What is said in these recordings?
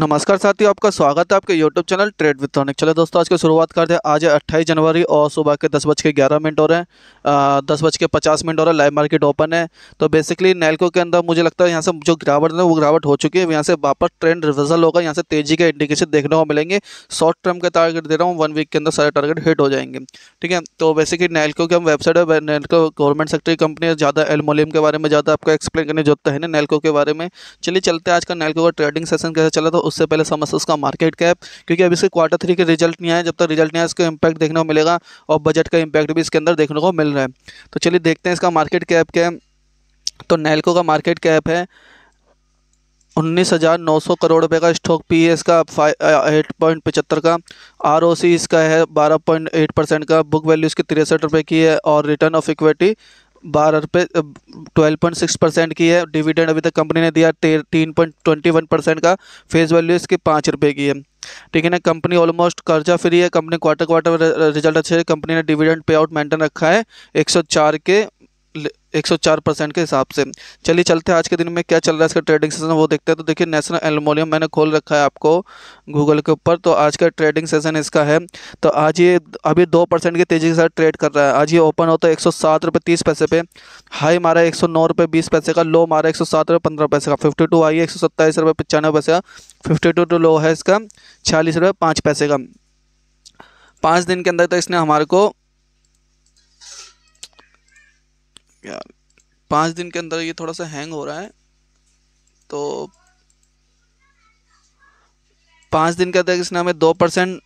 नमस्कार साथियों आपका स्वागत है आपके YouTube channel trade with tonic चले दोस्तों आज की शुरुआत करते हैं आज है अट्ठाईस जनवरी और सुबह के दस बज के ग्यारह मिनट हो रहे हैं दस बज के पचास मिनट हो लाइव मार्केट ओपन है तो बेसिकली नैलको के अंदर मुझे लगता है यहाँ से जो गिरावट है वो गिरावट हो चुकी है यहाँ से वापस ट्रेंड रिवर्सल होगा यहाँ से तेजी के इंडिकेशन देखने को मिलेंगे शॉर्ट टर्म के टारगेट दे रहा हूँ वन वीक के अंदर सारे टारगेट हिट हो जाएंगे ठीक है तो बेसिकली नैलको की हम वेबसाइट है नैलको गवर्नमेंट सेक्टर की कंपनी है ज़्यादा एलमोलियम के बारे में ज़्यादा आपको एक्सप्लेन करने जरूरत है नैलको के बारे में चलिए चलते हैं आज का नैलको का ट्रेडिंग सेशन कैसे चला तो उससे पहले समझते उसका मार्केट कैप क्योंकि अभी इसके क्वार्टर थ्री के रिजल्ट नहीं आए जब तक तो रिजल्ट नहीं आया इसका इंपैक्ट देखने को मिलेगा और बजट का इंपैक्ट भी इसके अंदर देखने को मिल रहा है तो चलिए देखते हैं इसका मार्केट कैप क्या है तो नैलको का मार्केट कैप है उन्नीस हज़ार नौ सौ करोड़ रुपए का स्टॉक पी का फाइव एट पॉइंट पचहत्तर का आर इसका है बारह पॉइंट एट परसेंट का बुक वैल्यू इसकी तिरसठ रुपये की है और रिटर्न ऑफ इक्विटी बारह रुपये ट्वेल्व पॉइंट सिक्स परसेंट की है डिविडेंड अभी तक कंपनी ने दिया तीन पॉइंट ट्वेंटी वन परसेंट का फेस वैल्यू इसकी पाँच रुपये की है ठीक है ना कंपनी ऑलमोस्ट कर्जा फ्री है कंपनी क्वार्टर क्वार्टर रिजल्ट अच्छे है कंपनी ने डिविडेंड पे आउट मेंटेन रखा है एक सौ चार के 104 परसेंट के हिसाब से चलिए चलते हैं आज के दिन में क्या चल रहा है इसका ट्रेडिंग सेशन वो देखते हैं तो देखिए नेशनल एलमोनियम मैंने खोल रखा है आपको गूगल के ऊपर तो आज का ट्रेडिंग सेशन इसका है तो आज ये अभी दो परसेंट की तेज़ी के साथ ट्रेड कर रहा है आज ये ओपन होता है एक सौ पैसे पे हाई मारा एक सौ पैसे का लो मारा एक सौ पैसे का फिफ्टी टू आई एक सौ पैसे का फिफ्टी टू लो है इसका छियालीस रुपये पाँच पैसे का पाँच दिन के अंदर तो इसने हमारे को यार पाँच दिन के अंदर ये थोड़ा सा हैंग हो रहा है तो पाँच दिन के अंदर इसने हमें दो परसेंट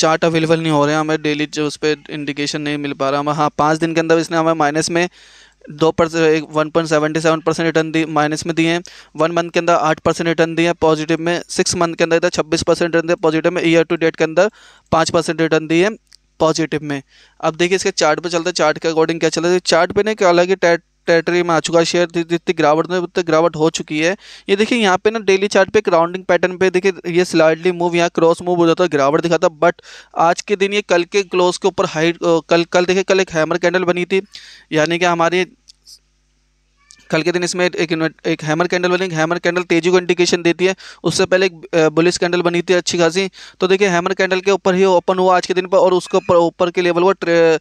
चार्ट अवेलेबल नहीं हो रहे हैं हमें डेली जो उस पर इंडिकेशन नहीं मिल पा रहा हमें हाँ पाँच दिन के अंदर इसने हमें माइनस में दो परसेंट एक one point seventy seven percent return दी माइनस में दिए हैं वन मंथ के अंदर आठ परसेंट रिटर्न दिए हैं पॉजिटिव में सिक्स मंथ के अंदर इधर छब्बीस परसेंट रिटर्न दिए पॉजिटिव में ईयर टू डेट के अंदर पाँच परसेंट रिटर्न दिए पॉजिटिव में अब देखिए इसके चार्ट पे चलते चार्ट के अकॉर्डिंग क्या चलता है चार्ट तो पे ना एक अलग टेरिटरी में आ चुका शेयर जितनी गिरावट में उतनी गिरावट हो चुकी है ये देखिए यहाँ पे ना डेली चार्ट पे एक राउंडिंग पैटर्न पे देखिए ये स्लाइडली मूव यहाँ क्रॉस मूव हो जाता है गिरावट दिखाता बट आज के दिन ये कल के क्लोज के ऊपर हाइट कल कल देखिए कल एक हैमर कैंडल बनी थी यानी कि हमारी कल के दिन इसमें एक एक हैमर कैंडल बनी हैमर कैंडल तेजी को इंडिकेशन देती है उससे पहले एक बुलिस कैंडल बनी थी अच्छी खासी तो देखिए हैमर कैंडल के ऊपर ही ओपन हुआ आज के दिन पर और उसके ऊपर ऊपर के लेवल को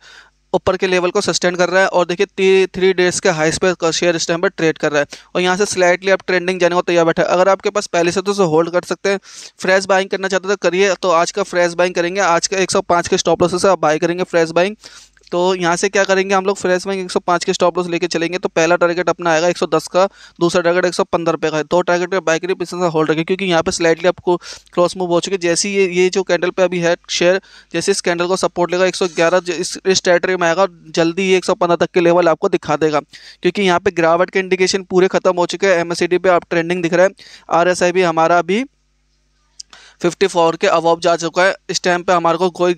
ऊपर के लेवल को सस्टेन कर रहा है और देखिए थ्री डेज के हाइस का शेयर इस टाइम पर ट्रेड कर रहा है और यहाँ से स्लाइटली आप ट्रेंडिंग जाने को तैयार बैठा है अगर आपके पास पहले से तो उसे होल्ड कर सकते हैं फ्रेश बाइंग करना चाहते तो करिए तो आज का फ्रेश बाइंग करेंगे आज का 105 के स्टॉप लॉस से आप बाई करेंगे फ्रेश बाइंग तो यहाँ से क्या करेंगे हम लोग फ्रेश में 105 के स्टॉप लॉस लेके चलेंगे तो पहला टारगेट अपना आएगा 110 का दूसरा टारगेट 115 रुपये का है दो टारगेट पे बाइक रिपीसन होल्ड रखें क्योंकि यहाँ पे स्लाइडली आपको क्रॉस मूव हो चुके जैसे ये ये जो कैंडल पे अभी है शेयर जैसे इस कैंडल को सपोर्ट लेगा 111 इस इस टेरेटरी में आएगा जल्दी ये एक तक के लेवल आपको दिखा देगा क्योंकि यहाँ पर गिरावट के इंडिकेशन पूरे खत्म हो चुके हैं एम पे आप ट्रेंडिंग दिख रहे हैं आर भी हमारा अभी 54 के अवॉब जा चुका है इस टाइम पे हमारे को कोई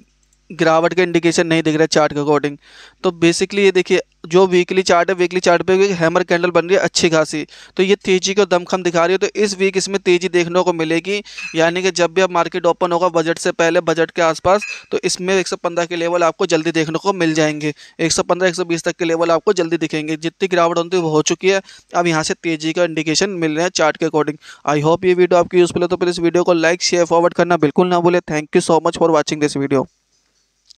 गिरावट का इंडिकेशन नहीं दिख रहा है चार्ट के अकॉर्डिंग तो बेसिकली ये देखिए जो वीकली चार्ट है वीकली चार्ट पे हैमर कैंडल बन रही है अच्छी खासी तो ये तेजी को दमखम दिखा रही है तो इस वीक इसमें तेजी देखने को मिलेगी यानी कि जब भी आप मार्केट ओपन होगा बजट से पहले बजट के आसपास तो इसमें एक के लेवल आपको जल्दी देखने को मिल जाएंगे एक सौ तक के लेवल आपको जल्दी दिखेंगे जितनी गिरावट होती है वो हो चुकी है अब यहाँ से तेजी का इंडिकेशन मिल रहा है चार्ट के अकॉर्डिंग आई होप ये वीडियो आपकी यूज़फुल है तो प्लीज़ वीडियो को लाइक शेयर फॉरवर्ड करना बिल्कुल ना भूलें thank you so much for watching this video